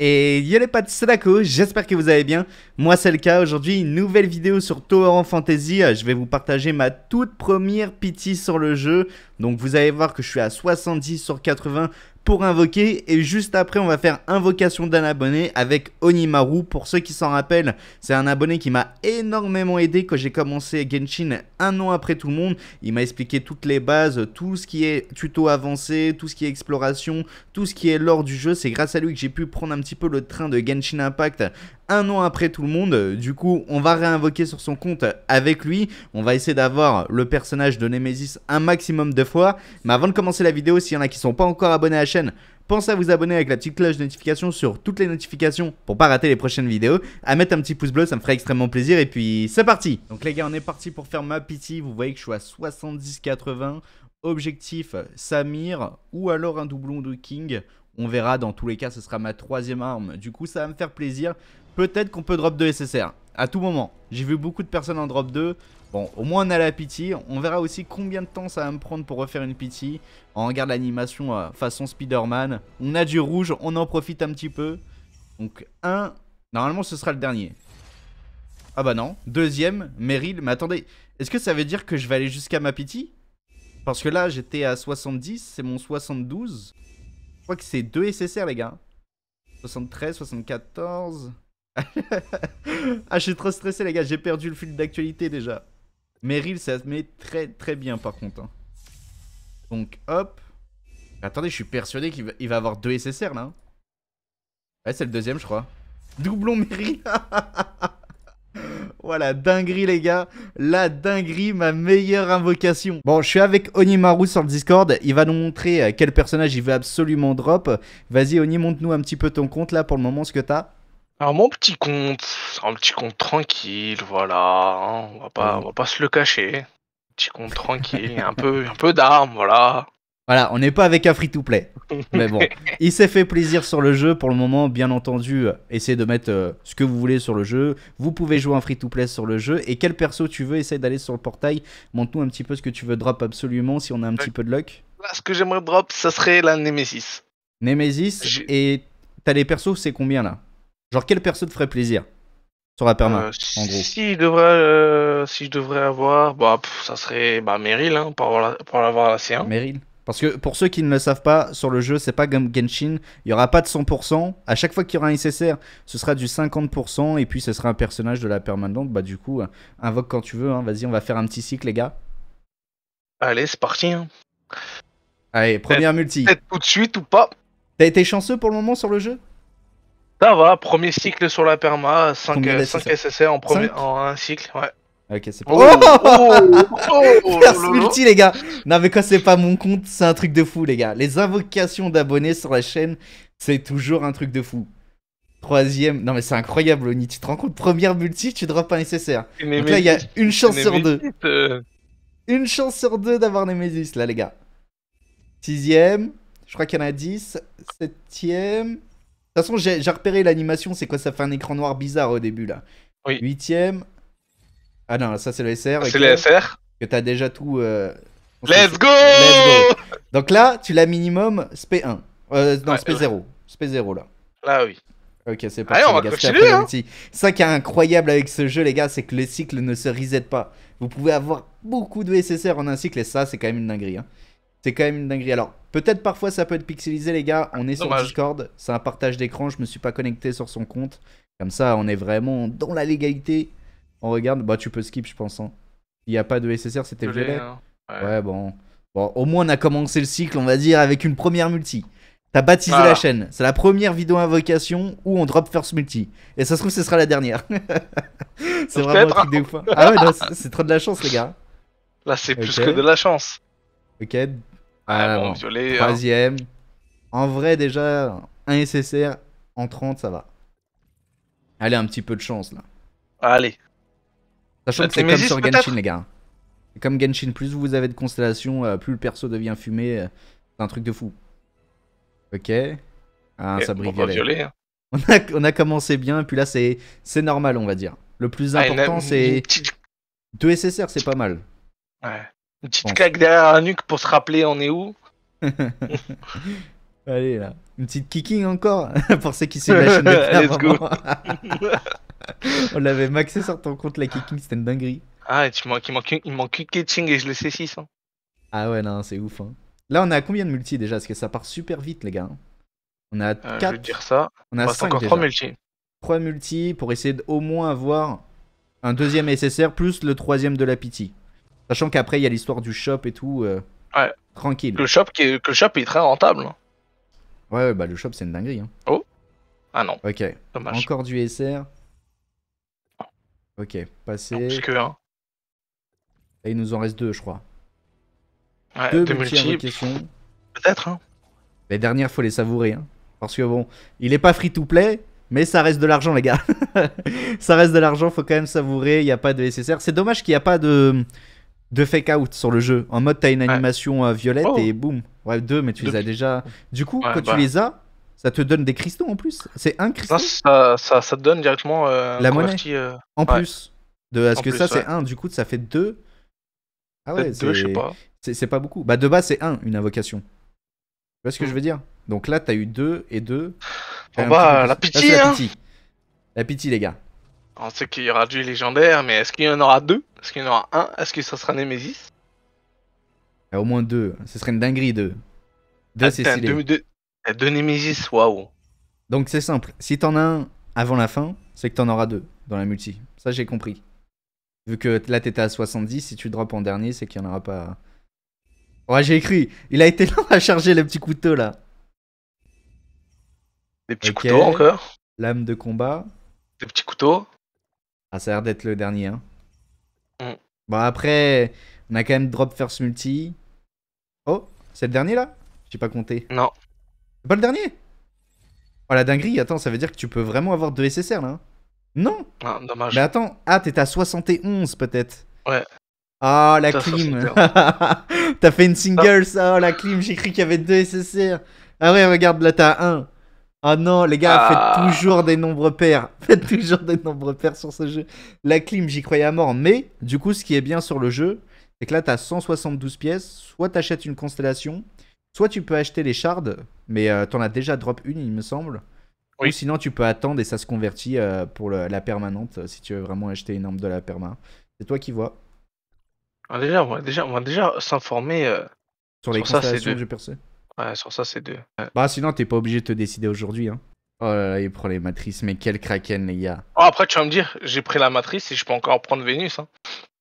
Et yo les pattes, c'est j'espère que vous allez bien. Moi c'est le cas, aujourd'hui une nouvelle vidéo sur Tower Fantasy. Euh, je vais vous partager ma toute première pity sur le jeu. Donc vous allez voir que je suis à 70 sur 80 pour invoquer et juste après on va faire invocation d'un abonné avec Onimaru. Pour ceux qui s'en rappellent, c'est un abonné qui m'a énormément aidé quand j'ai commencé Genshin un an après tout le monde. Il m'a expliqué toutes les bases, tout ce qui est tuto avancé, tout ce qui est exploration, tout ce qui est lore du jeu. C'est grâce à lui que j'ai pu prendre un petit peu le train de Genshin Impact un an après tout le monde. Du coup, on va réinvoquer sur son compte avec lui. On va essayer d'avoir le personnage de Nemesis un maximum de fois. Mais avant de commencer la vidéo, s'il y en a qui sont pas encore abonnés à la chaîne, Pensez à vous abonner avec la petite cloche de notification sur toutes les notifications pour pas rater les prochaines vidéos. À mettre un petit pouce bleu, ça me ferait extrêmement plaisir. Et puis c'est parti Donc les gars, on est parti pour faire ma pitié. Vous voyez que je suis à 70-80. Objectif Samir ou alors un doublon de King. On verra, dans tous les cas, ce sera ma troisième arme. Du coup, ça va me faire plaisir peut-être qu'on peut drop 2 SSR. À tout moment. J'ai vu beaucoup de personnes en drop 2. Bon, au moins on a la pitié. On verra aussi combien de temps ça va me prendre pour refaire une pitié. On regarde l'animation euh, façon Spider-Man. On a du rouge, on en profite un petit peu. Donc un... Normalement ce sera le dernier. Ah bah non. Deuxième, Meryl. Mais attendez, est-ce que ça veut dire que je vais aller jusqu'à ma pitié Parce que là j'étais à 70, c'est mon 72. Je crois que c'est 2 SSR les gars. 73, 74... ah, je suis trop stressé, les gars. J'ai perdu le fil d'actualité déjà. Meryl, ça se met très très bien par contre. Hein. Donc hop. Attendez, je suis persuadé qu'il va, avoir deux SSR là. Hein. Ouais, c'est le deuxième, je crois. Doublon Meryl. Voilà, dinguerie les gars, la dinguerie, ma meilleure invocation. Bon, je suis avec Onimaru sur le Discord, il va nous montrer euh, quel personnage il veut absolument drop. Vas-y Oni, montre-nous un petit peu ton compte là pour le moment, ce que t'as. Alors mon petit compte, un petit compte tranquille, voilà. Hein, on va pas, on va pas se le cacher. Petit compte tranquille, un peu, un peu d'armes, voilà. Voilà, on n'est pas avec un free-to-play. Mais bon, il s'est fait plaisir sur le jeu. Pour le moment, bien entendu, euh, essayez de mettre euh, ce que vous voulez sur le jeu. Vous pouvez jouer un free-to-play sur le jeu. Et quel perso tu veux, essaye d'aller sur le portail. Montre-nous un petit peu ce que tu veux drop absolument si on a un petit peu de luck. ce que j'aimerais drop, ça serait la Nemesis. Nemesis, et t'as les persos, c'est combien là Genre, quelle personne ferait plaisir sur la euh, euh, si, je devrais avoir, bah, ça serait bah, Meryl hein, pour, l'avoir la, la C1. Meryl. Parce que pour ceux qui ne le savent pas, sur le jeu, c'est pas comme Genshin, il y aura pas de 100%. À chaque fois qu'il y aura un SSR, ce sera du 50%, et puis ce sera un personnage de la permanente. Bah, du coup, euh, invoque quand tu veux, hein. vas-y, on va faire un petit cycle, les gars. Allez, c'est parti. Hein. Allez, première multi. Peut-être tout de suite ou pas. T'as été chanceux pour le moment sur le jeu ça va, premier cycle sur la perma, 5, 5 SSR en, premier, en un cycle, ouais. Ok, c'est oh, pas. Oh, oh, oh multi, les gars! Non, mais c'est pas mon compte, c'est un truc de fou, les gars. Les invocations d'abonnés sur la chaîne, c'est toujours un truc de fou. Troisième, non, mais c'est incroyable, Oni. Tu te rends compte? Première multi, tu drops un nécessaire. Donc là, il y a une chance sur deux. Euh. Une chance sur deux d'avoir Nemesis, là, les gars. Sixième, je crois qu'il y en a dix. Septième, de toute façon, j'ai repéré l'animation, c'est quoi Ça fait un écran noir bizarre au début là. Oui. Huitième. Ah non, ça c'est le SR. C'est le SR. Que t'as déjà tout. Euh, let's, go Donc là, tu l'as minimum SP1. Euh, non, SP0. SP0 là. Là oui. Ok, c'est parti. Allez, on va continuer, hein. Ça qui est incroyable avec ce jeu, les gars, c'est que le cycle ne se reset pas. Vous pouvez avoir beaucoup de SSR en un cycle et ça, c'est quand même une dinguerie. Hein. C'est quand même une dinguerie. Alors, peut-être parfois ça peut être pixelisé, les gars. On est sur Discord. C'est un partage d'écran. Je me suis pas connecté sur son compte. Comme ça, on est vraiment dans la légalité. On regarde. Bah, tu peux skip, je pense. Hein. Il n'y a pas de SSR, c'était violet. Hein. Ouais. bon. Bon, au moins, on a commencé le cycle, on va dire, avec une première multi. T'as baptisé la chaîne. C'est la première vidéo invocation où on drop first multi. Et ça se trouve, ce sera la dernière. c'est vraiment un truc hein. Ah ouais, c'est trop de la chance, les gars. Là, c'est plus que de la chance. Ok, ah, hein. Troisième. En vrai, déjà, un SSR en 30, ça va. Allez, un petit peu de chance là. Allez. Sachant bah, que c'est comme sur Genshin, les gars. comme Genshin, plus vous avez de constellations, euh, plus le perso devient fumé. Euh, c'est un truc de fou. Ok. Ah, ça brille bah, hein. On, a, on a commencé bien, puis là, c'est normal, on va dire. Le plus ah, important, c'est. Deux SSR, c'est pas mal. Ouais. Une petite claque derrière la nuque pour se rappeler on est où. Allez là, une petite kicking encore pour ceux qui suivent la chaîne. Let's go. on l'avait maxé sur ton compte la kicking, c'était une dinguerie. Ah, tu il manque, il une kicking et je le sais 6. Hein. Ah ouais, non, c'est ouf. Hein. Là, on est à combien de multi déjà Parce que ça part super vite, les gars. On a 4. Euh, je vais dire ça. On a 5 encore 3 multi. 3 multi pour essayer d'au moins avoir un deuxième SSR plus le troisième de la pity. Sachant qu'après, il y a l'histoire du shop et tout. Euh, ouais. Tranquille. Le shop, qui est, le shop est très rentable. Hein. Ouais, bah le shop, c'est une dinguerie. Hein. Oh Ah non. Ok. Encore du SR. Ok, Passé. que un. Et il nous en reste deux, je crois. Ouais, deux, multiples. Peut-être, hein. Les dernières, faut les savourer. Hein. Parce que bon, il est pas free to play, mais ça reste de l'argent, les gars. ça reste de l'argent, faut quand même savourer. Il n'y a pas de SSR. C'est dommage qu'il n'y a pas de deux fake out sur le jeu. En mode, t'as une animation euh, violette oh. et boum. Ouais, deux, mais tu les as déjà. Du coup, quand tu bah. les as, ça te donne des cristaux en plus. C'est un cristal. Ça, ça, te donne directement euh, la monnaie. Euh, en plus. De, parce que ça, c'est un. Du coup, ça fait deux. Ah ouais, c'est. je sais pas. C'est pas beaucoup. Bah, de base, c'est un, une invocation. Tu vois ce que hmm. je veux dire Donc là, t'as eu deux et deux. Bon oh bah, la ah, hein. pitié, La pitié, les gars. On sait qu'il y aura du légendaire, mais est-ce qu'il y en aura deux Est-ce qu'il y en aura un Est-ce que ça sera Nemesis ah, au moins deux. Ce serait une dinguerie, deux. Deux, ah, c'est Deux, Nemesis, waouh. Donc c'est simple. Si t'en as un avant la fin, c'est que t'en auras deux dans la multi. Ça, j'ai compris. Vu que là, t'étais à 70, si tu drops en dernier, c'est qu'il n'y en aura pas. Ouais, j'ai écrit. Il a été là à charger les petits couteaux, là. Des petits couteaux encore Lame de combat. Des petits couteaux ah, ça a l'air d'être le dernier. Hein. Mm. Bon, après, on a quand même drop first multi. Oh, c'est le dernier là J'ai pas compté. Non. C'est pas le dernier Oh la dinguerie, attends, ça veut dire que tu peux vraiment avoir deux SSR là hein Non Ah, dommage. Mais attends, ah, t'es à 71 peut-être Ouais. oh, la clim T'as fait une single ça, oh la clim, j'ai cru qu'il y avait deux SSR. Ah ouais, regarde, là t'as un. Oh non, les gars, faites ah. toujours des nombres pairs. Faites toujours des nombres pairs sur ce jeu. La clim, j'y croyais à mort. Mais, du coup, ce qui est bien sur le jeu, c'est que là, t'as 172 pièces. Soit t'achètes une constellation, soit tu peux acheter les shards, mais euh, t'en as déjà drop une, il me semble. Ou sinon, tu peux attendre et ça se convertit euh, pour la permanente si tu veux vraiment acheter une arme de la perma. C'est toi qui vois. Ah, déjà, on va déjà, déjà s'informer euh, sur les constellations du perso. Ouais, sur ça, c'est deux. Bah, sinon, t'es pas obligé de te décider aujourd'hui. Hein. Oh là là, il prend les matrices, mais quel kraken, les gars. Oh, après, tu vas me dire, j'ai pris la matrice et je peux encore prendre Vénus. Hein.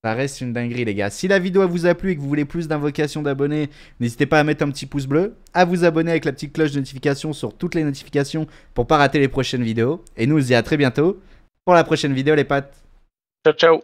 Ça reste une dinguerie, les gars. Si la vidéo vous a plu et que vous voulez plus d'invocations d'abonnés, n'hésitez pas à mettre un petit pouce bleu, à vous abonner avec la petite cloche de notification sur toutes les notifications pour pas rater les prochaines vidéos. Et nous, on se dit à très bientôt pour la prochaine vidéo, les pattes. Ciao, ciao.